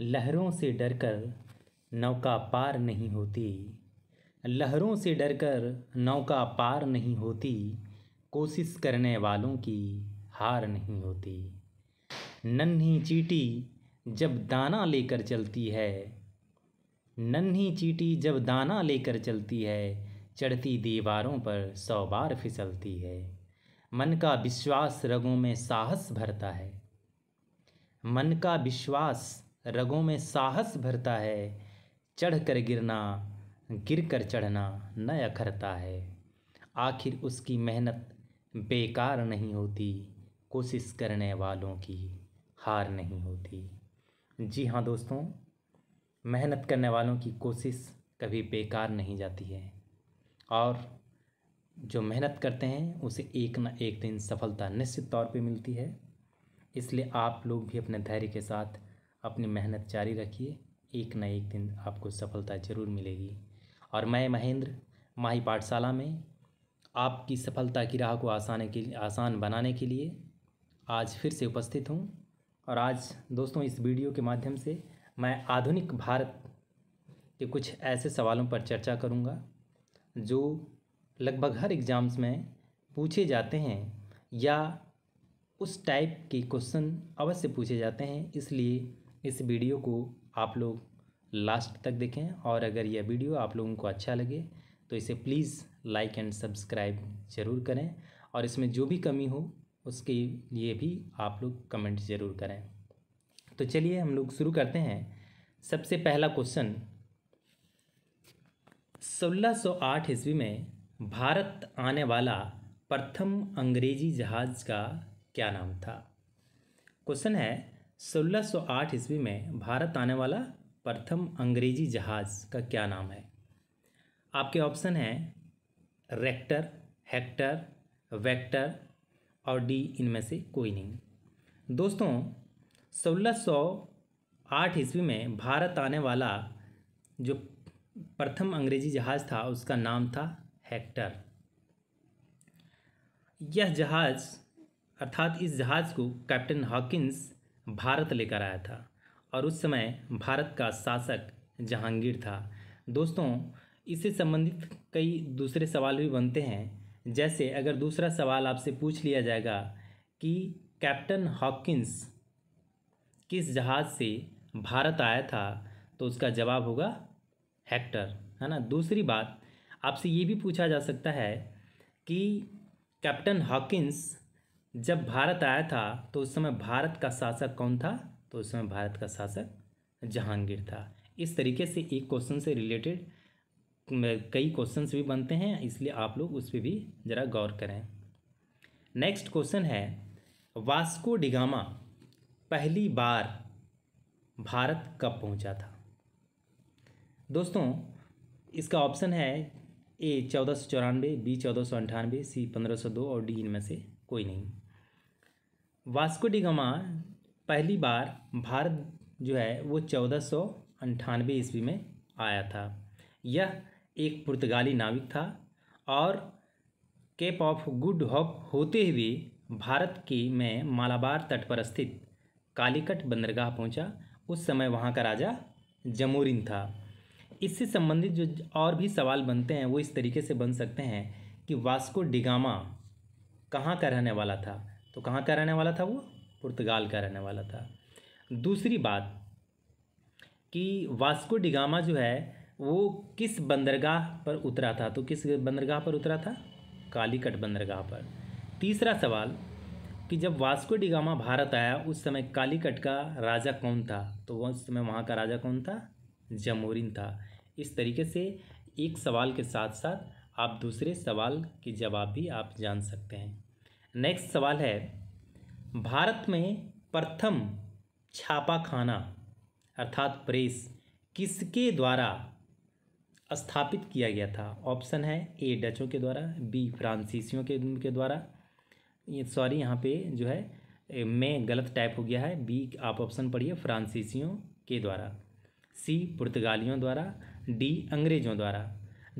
लहरों से डरकर नौका पार नहीं होती लहरों से डरकर नौका पार नहीं होती कोशिश करने वालों की हार नहीं होती नन्ही चीटी जब दाना लेकर चलती है नन्ही चीटी जब दाना लेकर चलती है चढ़ती दीवारों पर सौ बार फिसलती है मन का विश्वास रगों में साहस भरता है मन का विश्वास रगों में साहस भरता है चढ़ कर गिरना गिर कर चढ़ना न अखरता है आखिर उसकी मेहनत बेकार नहीं होती कोशिश करने वालों की हार नहीं होती जी हाँ दोस्तों मेहनत करने वालों की कोशिश कभी बेकार नहीं जाती है और जो मेहनत करते हैं उसे एक ना एक दिन सफलता निश्चित तौर पे मिलती है इसलिए आप लोग भी अपने धैर्य के साथ अपनी मेहनत जारी रखिए एक न एक दिन आपको सफलता ज़रूर मिलेगी और मैं महेंद्र माही पाठशाला में आपकी सफलता की राह को आसान के आसान बनाने के लिए आज फिर से उपस्थित हूँ और आज दोस्तों इस वीडियो के माध्यम से मैं आधुनिक भारत के कुछ ऐसे सवालों पर चर्चा करूँगा जो लगभग हर एग्ज़ाम्स में पूछे जाते हैं या उस टाइप के क्वेश्चन अवश्य पूछे जाते हैं इसलिए इस वीडियो को आप लोग लास्ट तक देखें और अगर यह वीडियो आप लोगों को अच्छा लगे तो इसे प्लीज़ लाइक एंड सब्सक्राइब ज़रूर करें और इसमें जो भी कमी हो उसके लिए भी आप लोग कमेंट ज़रूर करें तो चलिए हम लोग शुरू करते हैं सबसे पहला क्वेश्चन सोलह सौ आठ ईस्वी में भारत आने वाला प्रथम अंग्रेजी जहाज़ का क्या नाम था क्वेश्चन है 1608 ईस्वी में भारत आने वाला प्रथम अंग्रेजी जहाज़ का क्या नाम है आपके ऑप्शन हैं रेक्टर हेक्टर वेक्टर और डी इनमें से कोई नहीं दोस्तों 1608 ईस्वी में भारत आने वाला जो प्रथम अंग्रेजी जहाज़ था उसका नाम था हेक्टर यह जहाज़ अर्थात इस जहाज़ को कैप्टन हॉकिंस भारत लेकर आया था और उस समय भारत का शासक जहांगीर था दोस्तों इससे संबंधित कई दूसरे सवाल भी बनते हैं जैसे अगर दूसरा सवाल आपसे पूछ लिया जाएगा कि कैप्टन हॉकिंस किस जहाज़ से भारत आया था तो उसका जवाब होगा हेक्टर है ना दूसरी बात आपसे ये भी पूछा जा सकता है कि कैप्टन हॉकिंस जब भारत आया था तो उस समय भारत का शासक कौन था तो उस समय भारत का शासक जहांगीर था इस तरीके से एक क्वेश्चन से रिलेटेड कई क्वेश्चंस भी बनते हैं इसलिए आप लोग उस पर भी ज़रा गौर करें नेक्स्ट क्वेश्चन है वास्को डिगामा पहली बार भारत कब पहुंचा था दोस्तों इसका ऑप्शन है ए चौदह सौ चौरानवे बी चौदह सौ अंठानवे सी पंद्रह सौ दो और डी इनमें से कोई नहीं वास्को डिगमा पहली बार भारत जो है वो चौदह सौ अंठानवे ईस्वी में आया था यह एक पुर्तगाली नाविक था और केप ऑफ गुड होप होते हुए भारत की में मालाबार तट पर स्थित कालीकट बंदरगाह पहुंचा उस समय वहां का राजा जमोरिन था इससे संबंधित जो और भी सवाल बनते हैं वो इस तरीके से बन सकते हैं कि वास्को डिगामा कहाँ का रहने वाला था तो कहाँ का रहने वाला था वो पुर्तगाल का रहने वाला था दूसरी बात कि वास्को डिगामा जो है वो किस बंदरगाह पर उतरा था तो किस बंदरगाह पर उतरा था कालीकट बंदरगाह पर तीसरा सवाल कि जब वास्को डिगामा भारत आया उस समय कालीकट का राजा कौन था तो वह उस समय वहाँ का राजा कौन था जमोरिन था इस तरीके से एक सवाल के साथ साथ आप दूसरे सवाल के जवाब भी आप जान सकते हैं नेक्स्ट सवाल है भारत में प्रथम छापा खाना अर्थात प्रेस किसके द्वारा स्थापित किया गया था ऑप्शन है ए डचों के द्वारा बी फ्रांसीसियों के के द्वारा ये सॉरी यहाँ पे जो है मैं गलत टाइप हो गया है बी आप ऑप्शन पढ़िए फ्रांसीसियों के द्वारा सी पुर्तगालियों द्वारा डी अंग्रेजों द्वारा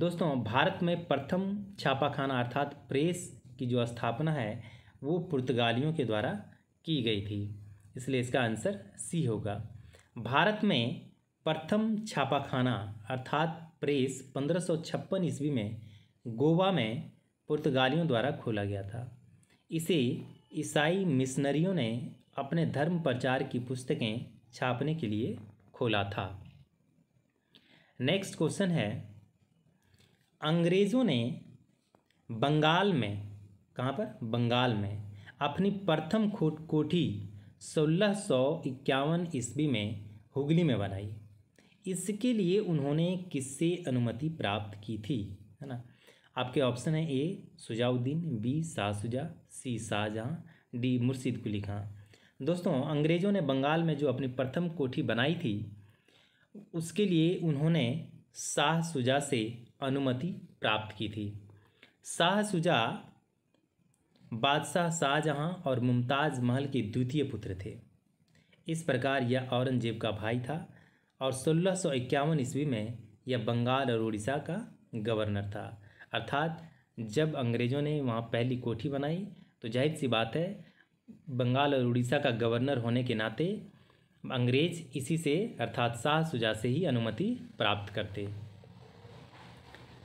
दोस्तों भारत में प्रथम छापाखाना अर्थात प्रेस की जो स्थापना है वो पुर्तगालियों के द्वारा की गई थी इसलिए इसका आंसर सी होगा भारत में प्रथम छापाखाना अर्थात प्रेस पंद्रह ईस्वी में गोवा में पुर्तगालियों द्वारा खोला गया था इसे ईसाई मिशनरियों ने अपने धर्म प्रचार की पुस्तकें छापने के लिए खोला था नेक्स्ट क्वेश्चन है अंग्रेज़ों ने बंगाल में कहाँ पर बंगाल में अपनी प्रथम कोठी सोलह सौ इक्यावन ईस्वी में हुगली में बनाई इसके लिए उन्होंने किससे अनुमति प्राप्त की थी है ना आपके ऑप्शन है A Shujauddin B Shah Shuja C Shah Jahan D Murshid Quli खां दोस्तों अंग्रेज़ों ने बंगाल में जो अपनी प्रथम कोठी बनाई थी उसके लिए उन्होंने शाह सुजा से अनुमति प्राप्त की थी शाह सुजा बादशाह शाहजहाँ और मुमताज़ महल के द्वितीय पुत्र थे इस प्रकार यह औरंगजेब का भाई था और सोलह सौ इक्यावन ईस्वी में यह बंगाल और उड़ीसा का गवर्नर था अर्थात जब अंग्रेज़ों ने वहाँ पहली कोठी बनाई तो जाहिर सी बात है बंगाल और उड़ीसा का गवर्नर होने के नाते अंग्रेज इसी से अर्थात शाह सुजा से ही अनुमति प्राप्त करते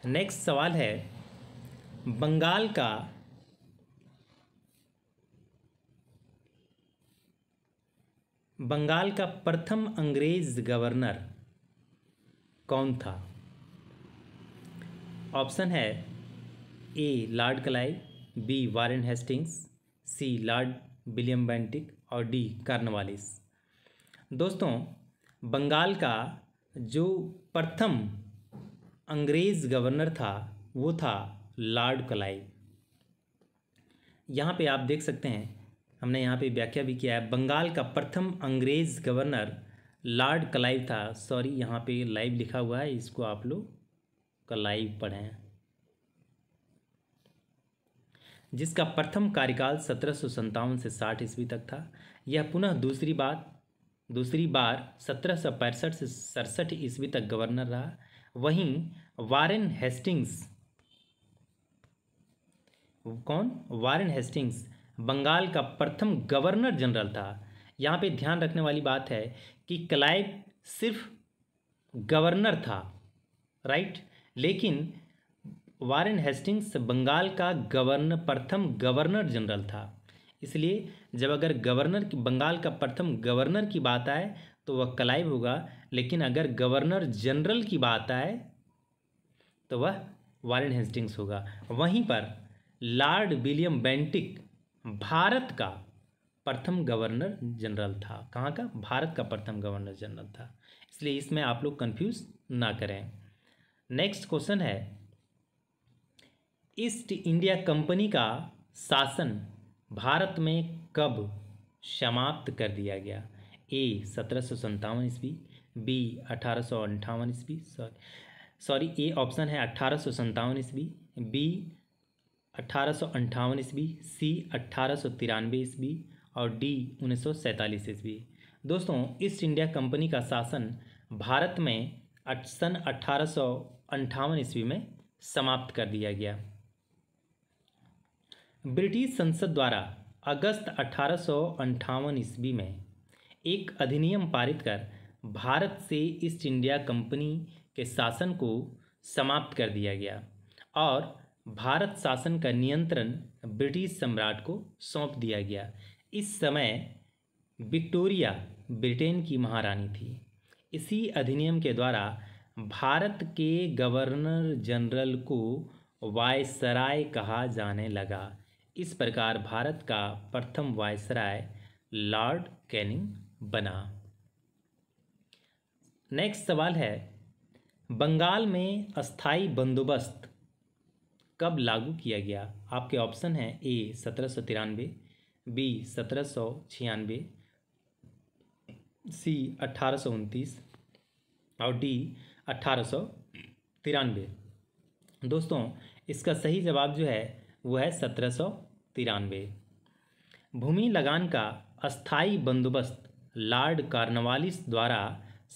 नेक्स्ट सवाल है बंगाल का बंगाल का प्रथम अंग्रेज गवर्नर कौन था ऑप्शन है A lord Clive B Warren Hastings C lord William Bentinck और डी कार्नवालिस दोस्तों बंगाल का जो प्रथम अंग्रेज गवर्नर था वो था लॉर्ड कलाई यहाँ पे आप देख सकते हैं हमने यहाँ पे व्याख्या भी किया है बंगाल का प्रथम अंग्रेज़ गवर्नर लॉर्ड क्लाइव था सॉरी यहाँ पे लाइव लिखा हुआ है इसको आप लोग क्लाइव पढ़ें जिसका प्रथम कार्यकाल सत्रह सौ से साठ ईस्वी तक था यह पुनः दूसरी बार दूसरी बार सत्रह सौ पैंसठ से सड़सठ ईस्वी तक गवर्नर रहा वहीं वारेन हेस्टिंग्स कौन वारेन हेस्टिंग्स बंगाल का प्रथम गवर्नर जनरल था यहाँ पे ध्यान रखने वाली बात है कि क्लाइव सिर्फ गवर्नर था राइट लेकिन वारेन हेस्टिंग्स बंगाल का गवर्नर प्रथम गवर्नर जनरल था इसलिए जब अगर गवर्नर की बंगाल का प्रथम गवर्नर की बात आए तो वह क्लाइव होगा लेकिन अगर गवर्नर जनरल की बात आए तो वह वारेन हेस्टिंग्स होगा वहीं पर लॉर्ड विलियम बेंटिक भारत का प्रथम गवर्नर जनरल था कहाँ का भारत का प्रथम गवर्नर जनरल था इसलिए इसमें आप लोग कंफ्यूज ना करें नेक्स्ट क्वेश्चन है ईस्ट इंडिया कंपनी का शासन भारत में कब समाप्त कर दिया गया ए सत्रह सौ संतावन ईस्वी बी अठारह सौ अंठावन ईस्वी सॉरी सॉरी ए ऑप्शन है अट्ठारह सौ संतावन ईस्वी बी अट्ठारह ईस्वी सी अट्ठारह ईस्वी और डी उन्नीस ईस्वी दोस्तों ईस्ट इंडिया कंपनी का शासन भारत में सन अट्ठारह ईस्वी में समाप्त कर दिया गया ब्रिटिश संसद द्वारा अगस्त अट्ठारह ईस्वी में एक अधिनियम पारित कर भारत से ईस्ट इंडिया कंपनी के शासन को समाप्त कर दिया गया और भारत शासन का नियंत्रण ब्रिटिश सम्राट को सौंप दिया गया इस समय विक्टोरिया ब्रिटेन की महारानी थी इसी अधिनियम के द्वारा भारत के गवर्नर जनरल को वायसराय कहा जाने लगा इस प्रकार भारत का प्रथम वायसराय लॉर्ड कैनिंग बना नेक्स्ट सवाल है बंगाल में अस्थाई बंदोबस्त कब लागू किया गया आपके ऑप्शन हैं ए सत्रह सौ तिरानवे बी सत्रह सौ छियानवे सी अट्ठारह सौ उनतीस और डी अट्ठारह सौ तिरानवे दोस्तों इसका सही जवाब जो है वह है सत्रह सौ तिरानवे भूमि लगान का अस्थाई बंदोबस्त लॉर्ड कार्नवालिस द्वारा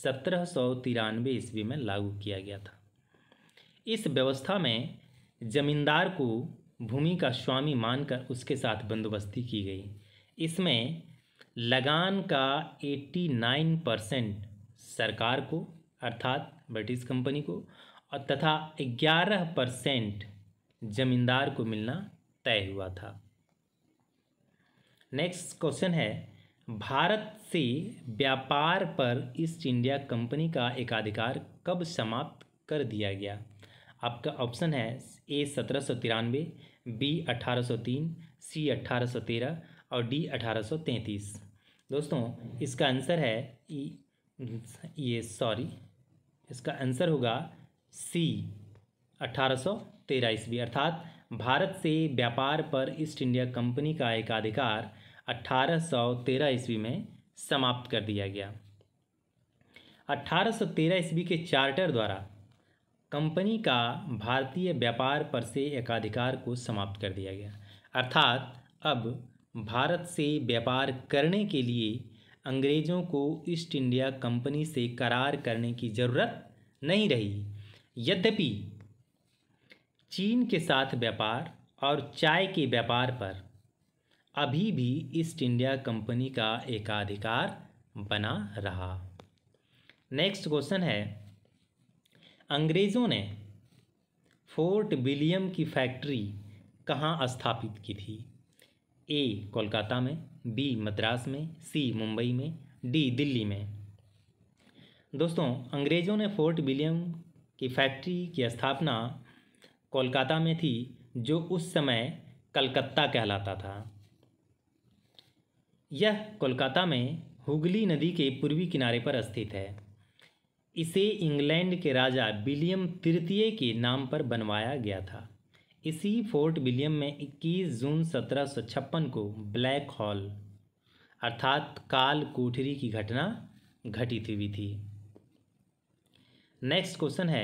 सत्रह सौ तिरानवे ईस्वी में लागू किया गया था इस व्यवस्था में जमींदार को भूमि का स्वामी मानकर उसके साथ बंदोबस्ती की गई इसमें लगान का 89 परसेंट सरकार को अर्थात ब्रिटिश कंपनी को और तथा 11 परसेंट जमींदार को मिलना तय हुआ था नेक्स्ट क्वेश्चन है भारत से व्यापार पर ईस्ट इंडिया कंपनी का एकाधिकार कब समाप्त कर दिया गया आपका ऑप्शन है ए सत्रह सौ तिरानवे बी अठारह सौ तीन सी अट्ठारह सौ तेरह और डी अठारह सौ तैंतीस दोस्तों इसका आंसर है ये सॉरी इसका आंसर होगा सी अठारह सौ तेरह ईस्वी अर्थात भारत से व्यापार पर ईस्ट इंडिया कंपनी का एकाधिकार अठारह सौ तेरह ईस्वी में समाप्त कर दिया गया अठारह सौ तेरह ईस्वी के चार्टर द्वारा कंपनी का भारतीय व्यापार पर से एकाधिकार को समाप्त कर दिया गया अर्थात अब भारत से व्यापार करने के लिए अंग्रेज़ों को ईस्ट इंडिया कंपनी से करार करने की ज़रूरत नहीं रही यद्यपि चीन के साथ व्यापार और चाय के व्यापार पर अभी भी ईस्ट इंडिया कंपनी का एकाधिकार बना रहा नेक्स्ट क्वेश्चन है अंग्रेज़ों ने फोर्ट विलियम की फैक्ट्री कहाँ स्थापित की थी ए कोलकाता में बी मद्रास में सी मुंबई में डी दिल्ली में दोस्तों अंग्रेज़ों ने फोर्ट विलियम की फैक्ट्री की स्थापना कोलकाता में थी जो उस समय कलकत्ता कहलाता था यह कोलकाता में हुगली नदी के पूर्वी किनारे पर स्थित है इसे इंग्लैंड के राजा विलियम तृतीय के नाम पर बनवाया गया था इसी फोर्ट विलियम में 21 जून सत्रह को ब्लैक हॉल अर्थात काल कोठरी की घटना घटित हुई थी नेक्स्ट क्वेश्चन है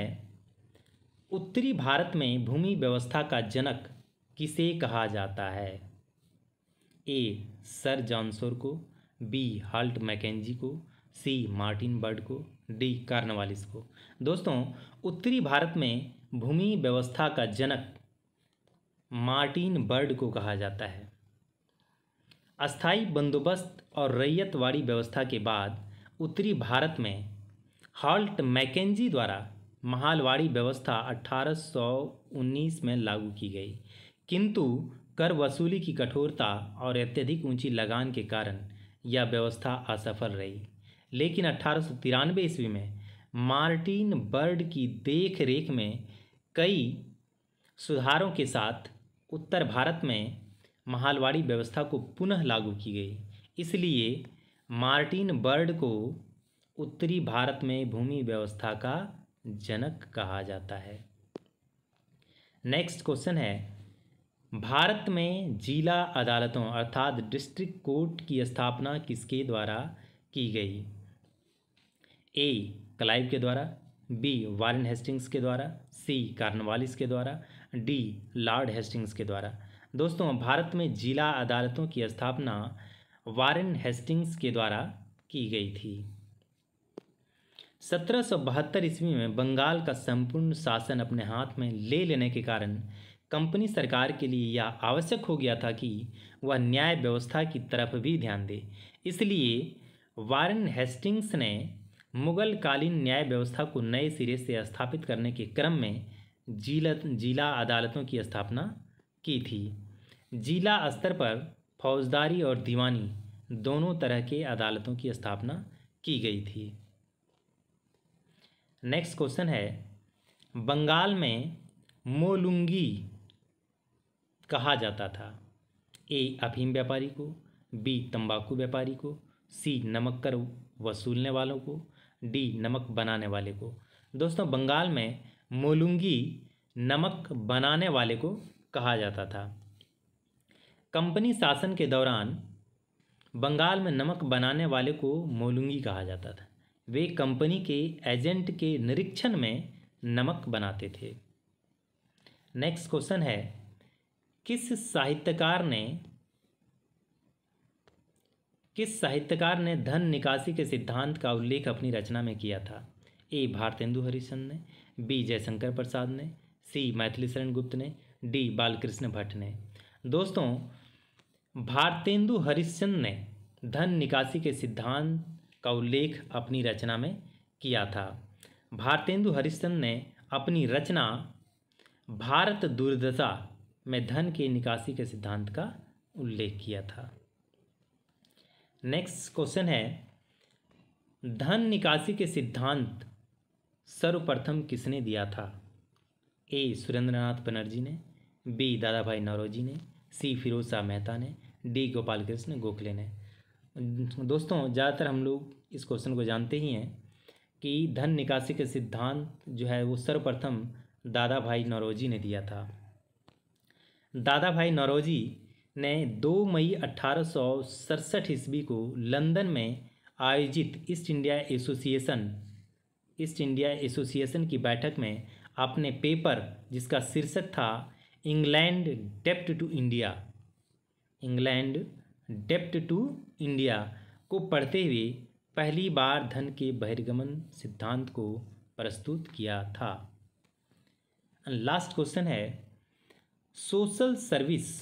उत्तरी भारत में भूमि व्यवस्था का जनक किसे कहा जाता है ए सर जॉनसोर को बी हाल्ट मैकेजी को सी मार्टिन बर्ड को डी कार्नवालिस को दोस्तों उत्तरी भारत में भूमि व्यवस्था का जनक मार्टिन बर्ड को कहा जाता है अस्थाई बंदोबस्त और रैयतवाड़ी व्यवस्था के बाद उत्तरी भारत में हॉल्ट मैकेंजी द्वारा महालवाड़ी व्यवस्था 1819 में लागू की गई किंतु कर वसूली की कठोरता और अत्यधिक ऊंची लगान के कारण यह व्यवस्था असफल रही लेकिन अट्ठारह ईस्वी में मार्टिन बर्ड की देख रेख में कई सुधारों के साथ उत्तर भारत में महालवाड़ी व्यवस्था को पुनः लागू की गई इसलिए मार्टिन बर्ड को उत्तरी भारत में भूमि व्यवस्था का जनक कहा जाता है नेक्स्ट क्वेश्चन है भारत में जिला अदालतों अर्थात डिस्ट्रिक्ट कोर्ट की स्थापना किसके द्वारा की गई ए क्लाइव के द्वारा बी वारन हेस्टिंग्स के द्वारा सी कार्नवालिस के द्वारा डी लॉर्ड हेस्टिंग्स के द्वारा दोस्तों भारत में जिला अदालतों की स्थापना वारन हेस्टिंग्स के द्वारा की गई थी सत्रह सौ बहत्तर ईस्वी में बंगाल का संपूर्ण शासन अपने हाथ में ले लेने के कारण कंपनी सरकार के लिए यह आवश्यक हो गया था कि वह न्याय व्यवस्था की तरफ भी ध्यान दे इसलिए वारन हेस्टिंग्स ने मुगल कालीन न्याय व्यवस्था को नए सिरे से स्थापित करने के क्रम में जिला जिला अदालतों की स्थापना की थी जिला स्तर पर फौजदारी और दीवानी दोनों तरह के अदालतों की स्थापना की गई थी नेक्स्ट क्वेश्चन है बंगाल में मोलुंगी कहा जाता था ए अफीम व्यापारी को बी तंबाकू व्यापारी को सी नमक कर वसूलने वालों को डी नमक बनाने वाले को दोस्तों बंगाल में मोलुंगी नमक बनाने वाले को कहा जाता था कंपनी शासन के दौरान बंगाल में नमक बनाने वाले को मोलुंगी कहा जाता था वे कंपनी के एजेंट के निरीक्षण में नमक बनाते थे नेक्स्ट क्वेश्चन है किस साहित्यकार ने किस साहित्यकार ने धन निकासी के सिद्धांत का उल्लेख अपनी रचना में किया था ए भारतेंदु हरिशचंद ने बी जयशंकर प्रसाद ने सी मैथिली शरण गुप्त ने डी बालकृष्ण भट्ट ने दोस्तों भारतेंदु हरिश्चंद ने धन निकासी के सिद्धांत का उल्लेख अपनी रचना में किया था भारतेंदु हरिश्चंद ने अपनी रचना भारत दुर्दशा में धन के निकासी के सिद्धांत का उल्लेख किया था नेक्स्ट क्वेश्चन है धन निकासी के सिद्धांत सर्वप्रथम किसने दिया था ए सुरेंद्रनाथ बनर्जी ने बी दादा भाई नौरोजी ने सी फिरोज शाह मेहता ने डी गोपाल कृष्ण गोखले ने दोस्तों ज़्यादातर हम लोग इस क्वेश्चन को जानते ही हैं कि धन निकासी के सिद्धांत जो है वो सर्वप्रथम दादा भाई नौरोजी ने दिया था दादा भाई नौरोजी ने 2 मई अठारह ईस्वी को लंदन में आयोजित east India association east India association की बैठक में अपने पेपर जिसका शीर्षक था England dept to India England dept to India को पढ़ते हुए पहली बार धन के बहिर्गमन सिद्धांत को प्रस्तुत किया था लास्ट क्वेश्चन है सोशल सर्विस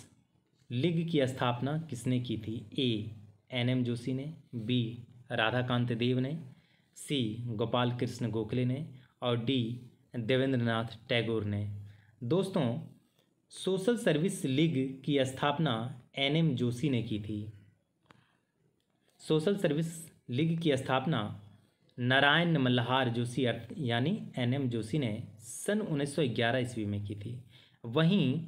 लीग की स्थापना किसने की थी ए एन एम जोशी ने बी राधाकांत देव ने सी गोपाल कृष्ण गोखले ने और डी देवेंद्रनाथ टैगोर ने दोस्तों सोशल सर्विस लीग की स्थापना एन एम जोशी ने की थी सोशल सर्विस लीग की स्थापना नारायण मल्हार जोशी अर्थ यानी एन एम जोशी ने सन 1911 ईस्वी में की थी वहीं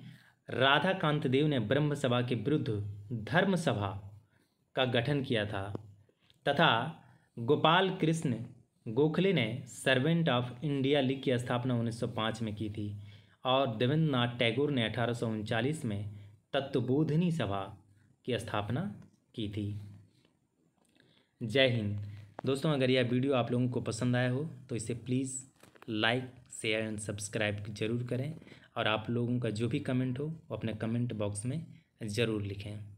राधा कांत देव ने ब्रह्म सभा के विरुद्ध धर्म सभा का गठन किया था तथा गोपाल कृष्ण गोखले ने सर्वेंट ऑफ इंडिया लीग की स्थापना 1905 में की थी और देवेंद्र नाथ टैगोर ने अठारह में तत्वबोधिनी सभा की स्थापना की थी जय हिंद दोस्तों अगर यह वीडियो आप लोगों को पसंद आया हो तो इसे please like share and subscribe जरूर करें और आप लोगों का जो भी कमेंट हो वो अपने कमेंट बॉक्स में ज़रूर लिखें